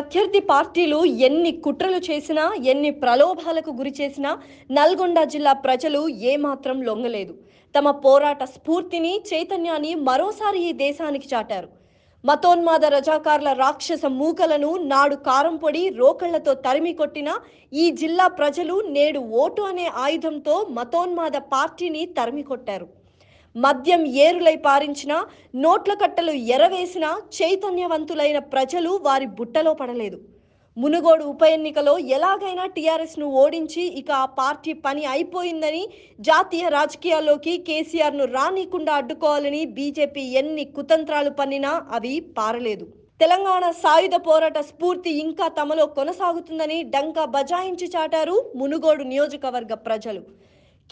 ప్రత్యర్థి పార్టీలు ఎన్ని కుట్రలు చేసినా ఎన్ని ప్రలోభాలకు గురి చేసినా నల్గొండ జిల్లా ప్రజలు ఏమాత్రం లొంగలేదు తమ పోరాట స్ఫూర్తిని చైతన్యాన్ని మరోసారి ఈ దేశానికి చాటారు మతోన్మాద రజాకారుల రాక్షస మూకలను నాడు కారం పొడి రోకళ్లతో తరిమి కొట్టిన ఈ జిల్లా ప్రజలు నేడు ఓటు అనే ఆయుధంతో మతోన్మాద పార్టీని తరిమి కొట్టారు మద్యం ఏరులై పారించిన నోట్ల కట్టలు ఎరవేసిన చైతన్యవంతులైన ప్రజలు వారి బుట్టలో పడలేదు మునుగోడు ఉప ఎన్నికలో ఎలాగైనా టీఆర్ఎస్ను ఓడించి ఇక ఆ పార్టీ పని అయిపోయిందని జాతీయ రాజకీయాల్లోకి కేసీఆర్ను రానికుండా అడ్డుకోవాలని బీజేపీ ఎన్ని కుతంత్రాలు పన్నినా అవి పారలేదు తెలంగాణ సాయుధ పోరాట స్ఫూర్తి ఇంకా తమలో కొనసాగుతుందని డంకా బజాయించి చాటారు మునుగోడు నియోజకవర్గ ప్రజలు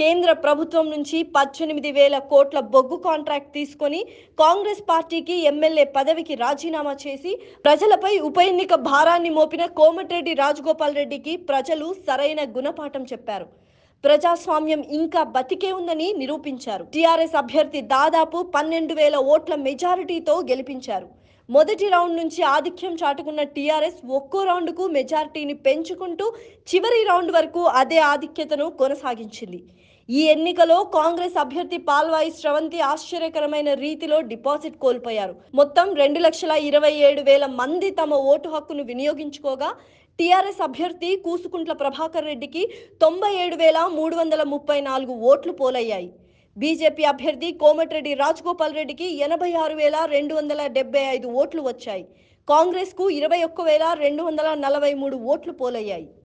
కేంద్ర ప్రభుత్వం నుంచి పద్దెనిమిది వేల కోట్ల బొగ్గు కాంట్రాక్ట్ తీసుకొని కాంగ్రెస్ పార్టీకి ఎమ్మెల్యే పదవికి రాజీనామా చేసి ప్రజలపై ఉప ఎన్నిక భారాన్ని మోపిన కోమటిరెడ్డి రాజగోపాల్ రెడ్డికి ప్రజలు సరైన గుణపాఠం చెప్పారు ప్రజాస్వామ్యం ఇంకా బతికే ఉందని నిరూపించారు టీఆర్ఎస్ అభ్యర్థి దాదాపు పన్నెండు వేల ఓట్ల మెజారిటీతో గెలిపించారు మొదటి రౌండ్ నుంచి ఆధిక్యం చాటుకున్న టీఆర్ఎస్ ఒక్కో రౌండ్కు మెజారిటీని పెంచుకుంటూ చివరి రౌండ్ వరకు అదే ఆధిక్యతను కొనసాగించింది ఈ ఎన్నికలో కాంగ్రెస్ అభ్యర్థి పాల్వాయి స్రవంతి ఆశ్చర్యకరమైన రీతిలో డిపాజిట్ కోల్పోయారు మొత్తం రెండు లక్షల ఇరవై ఏడు వేల మంది తమ ఓటు హక్కును వినియోగించుకోగా టీఆర్ఎస్ అభ్యర్థి కూసుకుంట్ల ప్రభాకర్ రెడ్డికి తొంభై ఏడు వేల మూడు వందల ముప్పై నాలుగు ఓట్లు పోలయ్యాయి బీజేపీ అభ్యర్థి కోమటిరెడ్డి రాజగోపాల్ రెడ్డికి ఎనభై ఆరు వేల రెండు వందల డెబ్బై ఐదు ఓట్లు వచ్చాయి కాంగ్రెస్కు ఇరవై ఒక్క వేల రెండు వందల నలభై మూడు ఓట్లు పోలయ్యాయి